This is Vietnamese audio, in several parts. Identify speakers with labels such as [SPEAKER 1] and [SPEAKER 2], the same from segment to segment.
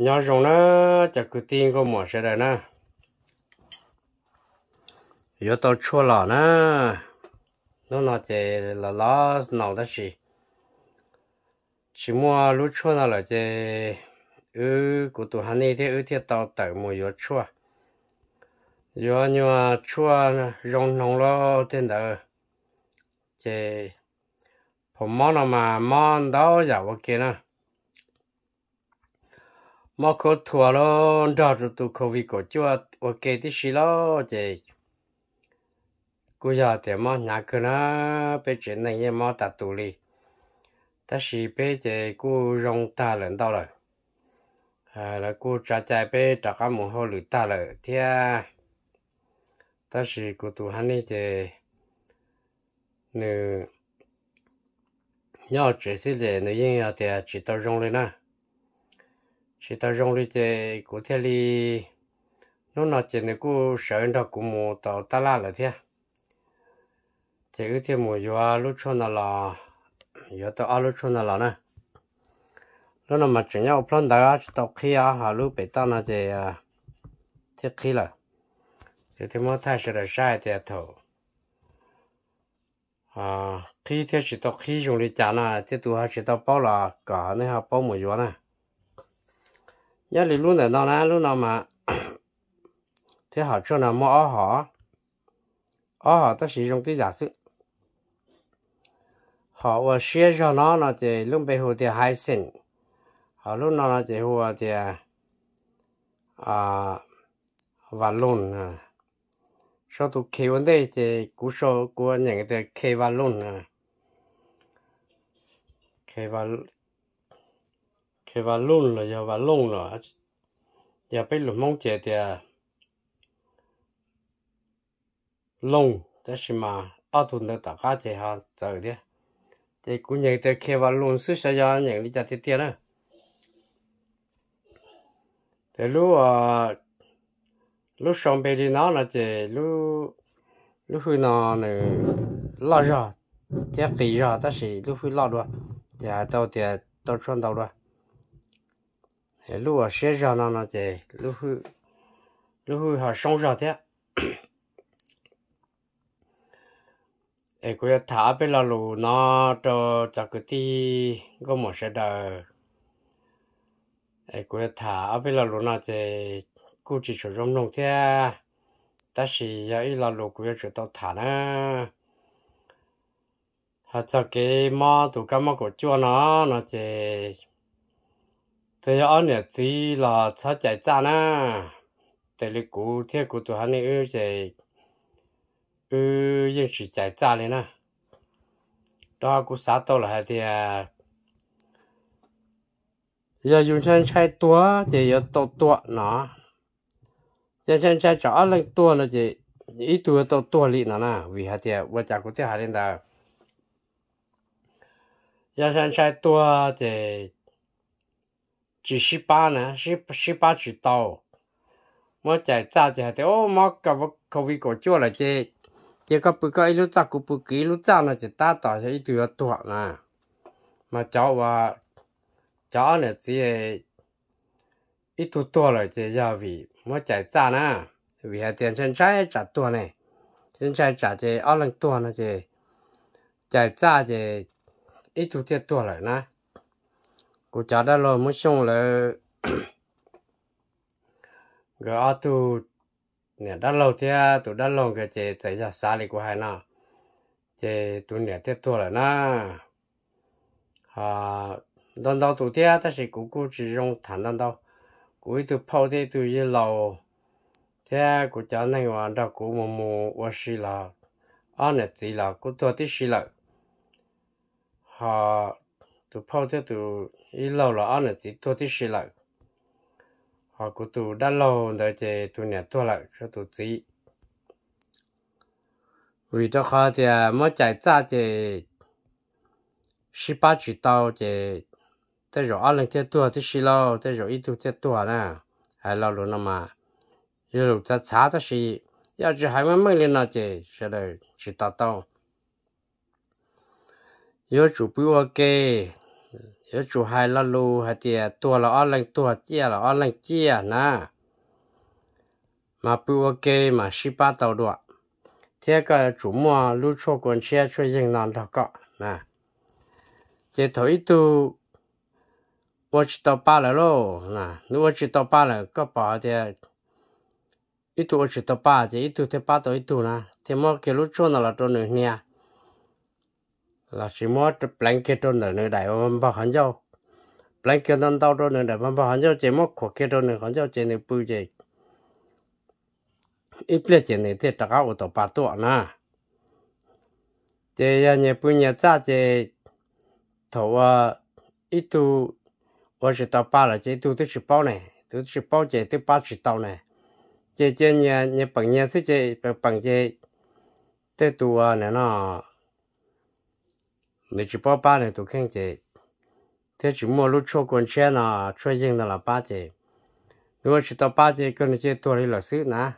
[SPEAKER 1] nhớ rồng nó chắc cứ tin có mỏ sẽ đây nè yếu tao chua lỏ nè nó nó chè là lá nào đó chứ, chỉ mua lú chua nào là chè ừ của tụi hắn này thì ừ thì tao tự mua yếu chua yếu nhua chua rồng nồng lo tên đó ok ผมมองออกมามองดาวอยากว่าเกน่ะ mà có thua lo đó rồi tụ khẩu vị của chúa ok thì xí lo chứ cô giờ thì mà nhà cửa nó bây chuyện này mà ta tụ đi ta xí bây giờ cô rong ta lần đó rồi à là cô trả chạy bây trả cả một hồ lửa ta rồi thì ta xí cô tu hành đi chứ nữ nhỏ trẻ xí lệ nữ yên nhỏ thì chỉ tao rong lên nè chỉ ta dùng đi chơi cụ thể đi nó nói chuyện này cụ sợ đó cũng mua tàu ta la là thế à? chơi cái thế mua gió lúc cho nó là gió tàu ăn lúc cho nó là nè lúc nào mà chuyện nhau plan đó tàu khi à hà lúc bị tao nó chơi chơi à, khi là chơi thế mua thay sẽ là sai thì à, thầu à khi thế chỉ tàu khi dùng đi chán à thế tụi họ chỉ tàu bao là cả nên họ bao mua gió nè nhớ lý lúc này đó lúc nào mà thế họ cho là mua họ ó họ ta sử dụng cái giả sử họ và cho nó là thì lúc bây giờ thì họ lúc nào là thì họ thì à và luôn à sau tôi khi vấn đề thì cú của những cái khi và luôn à khi và khi vào luôn rồi giờ vào luôn rồi giờ bây là mong chờ thì lông đó là mà ở tuần đó tất cả thì ha rồi đi thì cũng như thế khi vào luôn suốt thời gian nhận đi chặt tiếp tiếp nữa thì lúc à lúc xong bây đi nào là chỉ lúc lúc khi nó này lo rồi cái gì rồi đó là lúc khi lo rồi giờ tao thì tao chọn tao rồi lúc ở xe ra nó nó thì lúc lúc họ sống ra thế ấy cũng thả bên là lù nó cho cho cái tí có một xe đời ấy cũng thả bên là lù nó thì cũng chỉ sử dụng nông thế ta chỉ giờ ít là lù cũng chỉ tao thả nữa họ cho cái mò tụ cái mò của chua nó nó thì thế giờ nè chỉ là sao chạy ra na thế là cụ thế cụ tụi hắn này ư chạy ư dân sự chạy ra này na đó cụ xã tao là thì à, giờ dùng chân chạy tua thì giờ tàu tua nó chân chân chạy anh lên tua là chỉ ít tua tàu tua lì nó na vì hạt thì à, vợ chồng cụ thế hạt lên đó giờ chân chạy tua thì chỉ sĩ ba nè sĩ sĩ ba chỉ tàu mà chạy ra thì hay ô mà cả vật khẩu vị của chúa là chứ chứ có bự cái lúc ta cũng bự kỹ lúc ta là chỉ ta tỏ thấy ít tuổi tuổi nè mà cháu và cháu này chỉ ít tuổi tuổi là chỉ gia vị mà chạy ra nè vì hai tiền sinh trái trả tuổi này sinh trái trả chỉ ở lần tuổi nè chỉ chạy ra chỉ ít tiền tuổi rồi nè cô cha đã lo muốn xong là gỡ tu nè đã lâu thế, à? tôi đã lâu cái chế thấy ra xa đi của hai nó chế tôi nè tiếp tua là na, ờ, à đón đầu tôi thế, ta sẽ cố cố chỉ dùng thằng đón đầu cũng tụi phao thì tôi như lâu thế, à, cô cha này mà đâu cố mù mù quá xí là anh này chỉ là cố tôi đi xí là họ tụ phao thế tụ ý lâu là ăn là chỉ thua tí xí lại họ cũng tụ đã lâu đợi chế tụ nhà thua lại cho tụ chỉ vì đó khó thì mới chạy ra chế xí ba chỉ tàu chế thế rồi ăn là thế thua tí xí lâu thế rồi ít thua thế thua nè hay lâu luôn mà yêu lúc ta xá ta xí giờ chỉ hai mươi mấy lên nó chế sẽ đợi chỉ tàu tàu 有主播给 yếu chủ hai là lù hạt tiề tua là ở lăng tua chia là ở lăng chia na mà bự ok mà ship ba tàu đua cái chủ mua lúc cho con xe cho dân non đó có nè chế thổi tu 我知道罢了喽，那如果知道罢了，个把的，一度我知道罢的，一度的罢到一度呢，他们给路做那了多少年？là chỉ mua cái blanket đó nữa đại ông bà hàng cho blanket nó đau đó nữa đại ông bà hàng cho chỉ mua khóa kia đó nữa hàng cho chỉ này bự gì ít biết chỉ này thì tất cả ô tô ba tuổi na. chỉ là nhà bự nhà cha chỉ thầu à ít là tao tao ba ba nhà nhà nhà tu 我是到八了，这都都是包呢，都是包这都八十刀呢。这这年你本年是这本本这，这多啊那那。À, 每只包八年都看见，但只末路出关钱呢，出行的了八节，如果去到八节，跟你这多里老师呢，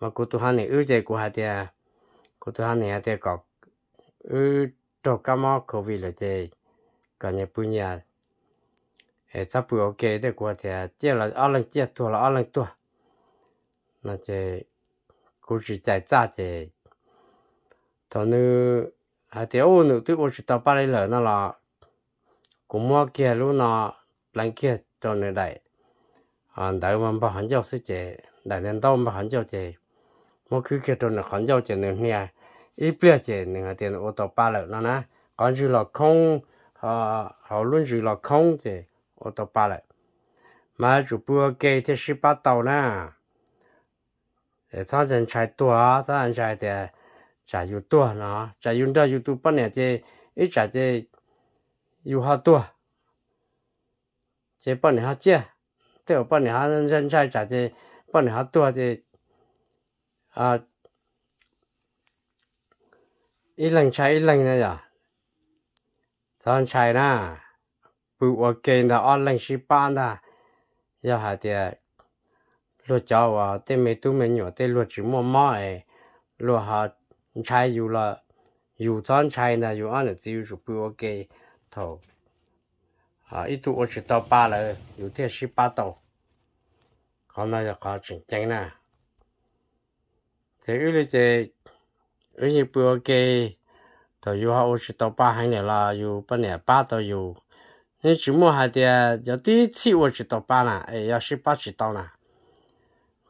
[SPEAKER 1] 嘛古都喊你二节古还的，古都喊你还的搞，呃，做感冒口味了这，感觉不一样，哎，差不多给的古的，接了二零接多了二零多，那这估计在咋的，他那。à thì ôn nữa tôi ôn chỉ tao ba lấy lời nó là cũng mua kia luôn nó lần kia cho nên đây à đại mà bà hắn giao sẽ chế đại nên đâu mà hắn giao chế mua cứ kia cho nên hắn giao chế nên nha ít biết chế nên cái tiền ô tô ba lời nó nè còn chỉ là không à họ luôn chỉ là không chế ô tô ba lời mà chủ bữa kê thì sẽ bắt đầu nè 他人才多，他人才的。trả dù tua nó trả dù ra dù tu bắt nè chê ít trả chê dù ha tua chê bắt nè ha chê theo bắt nè ha nhân dân sai trả chê bắt nè ha tua chê à ít lần trái ít lần này à thằng trái na bự ở kênh là ăn lần ship ban ta giờ hạt tiền lo cháu à tên mấy tu mấy nhỏ tên lo chỉ mua mãi lo hạt chai dù là dù chán chai là dù ăn là chỉ dù bùi ở cái thầu à ít tuổi ở chỉ tàu ba là dù thế sĩ ba tàu còn là có chuyện chẳng nè thế ư là chỉ ư như bùi ở cái thầu dù họ ở chỉ tàu ba hai này là dù ba này ba tàu dù nên chỉ mua hai tiền giờ tí chỉ ở chỉ tàu ba nè ấy giờ sĩ ba chỉ tàu nè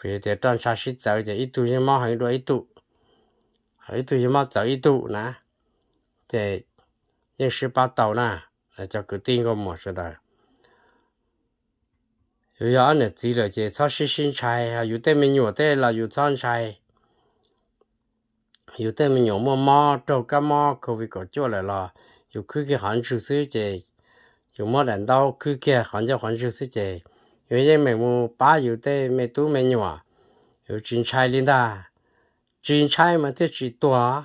[SPEAKER 1] vì thế trong xa sĩ giờ thì ít tuổi nhưng mà hàng đôi ít tuổi 还对伊妈走一度呢，这认识八道呢，那叫个定个模式的。有要按的资料，这操是新菜啊，有的没有的了，有创菜，有的没有么么，做干么，可为搞做来了，有去给杭州水这，有么难道去给杭州杭州水这，有些没么把有的没都没有啊，有青菜领的。chuyện chai mà tôi chỉ tua,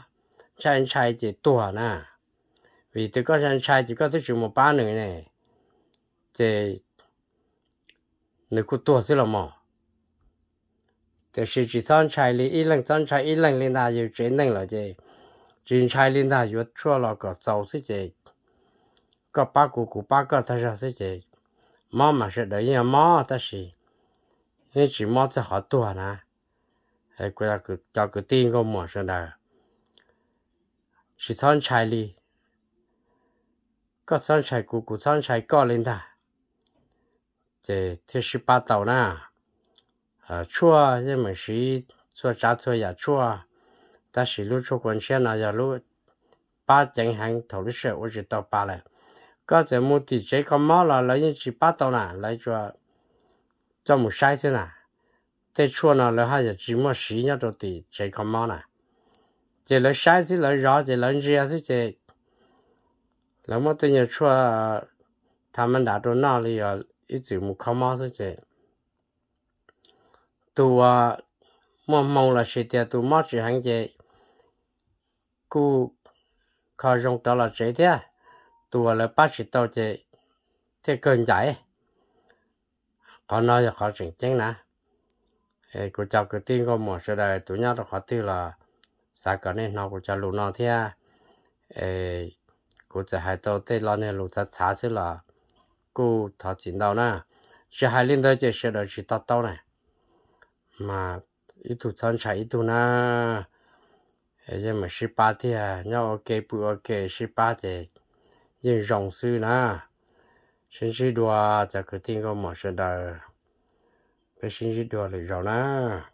[SPEAKER 1] trai chai chỉ tua na vì tôi có trai chai chỉ có tôi chỉ một ba nữa này thì người cô tua thì là mỏ thì chỉ chỉ trai chai lý ít lần trai chai ít lần lên đà rồi chuyện này là gì chuyện chai lên đà rồi chua là có giàu thế gì có ba cụ cụ ba cái thay ra thế gì mà mà sẽ đợi nhà mà ta chỉ nên chỉ mà sẽ họ tòa nè hay quay cứ cho cứ tin có một sao nào chỉ son chai đi, có son chai cũ cụ son chai có lên ta thế thế sự bắt đầu nè, à chua nhưng mà chỉ chua trả chua ya chua ta chỉ lúc chua quan xe nào ya lúc ba chẳng hàng thầu lúc xe ôi chỉ tao ba lại có thể mua thì chỉ có máu là lấy những chỉ bắt đầu nè, lấy cho cho một sai thế nào thế chua nào, là hai giờ chỉ mua xí nhau đồ thì chạy con mò nè chỉ là sai thì là rõ chỉ là gì thì chỉ là mà tên nhà chua tham ăn đã nào thì ở ít chữ một con thì chỉ tu à mua mong là xí tiền tu mò chỉ hàng chỉ cú khó dùng đó là chế thế tu là ba chỉ tàu chỉ thế cần giải còn nói là khó chỉnh chính nè ê cô cháu cứ tin có một sự đời tụi nhau nó khó tư là xã cả nên nó cô cháu lù nó thế à. ê cô cháu hai tàu tê lo nên lù ta thả xí là cô thọ chín đầu nè sẽ hai linh tới chơi sẽ đời chỉ tao tao này mà ít tụ thân chạy ít tụ na ê giờ mà sĩ ba thế à nhau ok bu ok sĩ ba thế nhưng rộng sư nè xin sĩ đùa cháu cứ tin có một sự đời 在信息掉了，绕啦。